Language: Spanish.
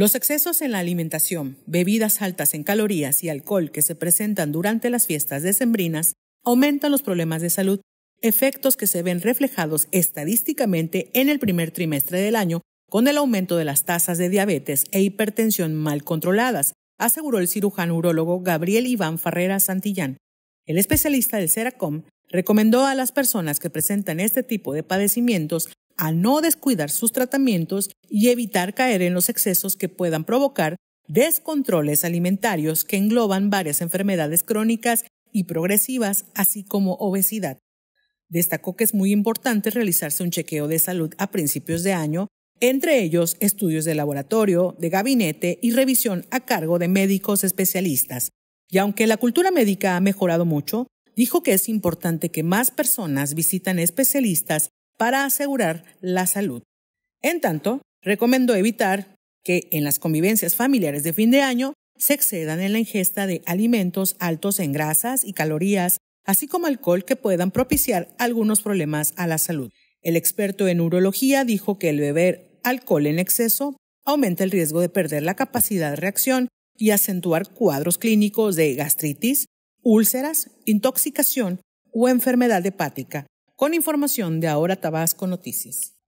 Los excesos en la alimentación, bebidas altas en calorías y alcohol que se presentan durante las fiestas decembrinas aumentan los problemas de salud, efectos que se ven reflejados estadísticamente en el primer trimestre del año con el aumento de las tasas de diabetes e hipertensión mal controladas, aseguró el cirujano urólogo Gabriel Iván Farrera Santillán. El especialista del CERACOM recomendó a las personas que presentan este tipo de padecimientos a no descuidar sus tratamientos y evitar caer en los excesos que puedan provocar descontroles alimentarios que engloban varias enfermedades crónicas y progresivas, así como obesidad. Destacó que es muy importante realizarse un chequeo de salud a principios de año, entre ellos estudios de laboratorio, de gabinete y revisión a cargo de médicos especialistas. Y aunque la cultura médica ha mejorado mucho, dijo que es importante que más personas visitan especialistas para asegurar la salud. En tanto, recomiendo evitar que en las convivencias familiares de fin de año se excedan en la ingesta de alimentos altos en grasas y calorías, así como alcohol que puedan propiciar algunos problemas a la salud. El experto en urología dijo que el beber alcohol en exceso aumenta el riesgo de perder la capacidad de reacción y acentuar cuadros clínicos de gastritis, úlceras, intoxicación o enfermedad hepática, con información de Ahora Tabasco Noticias.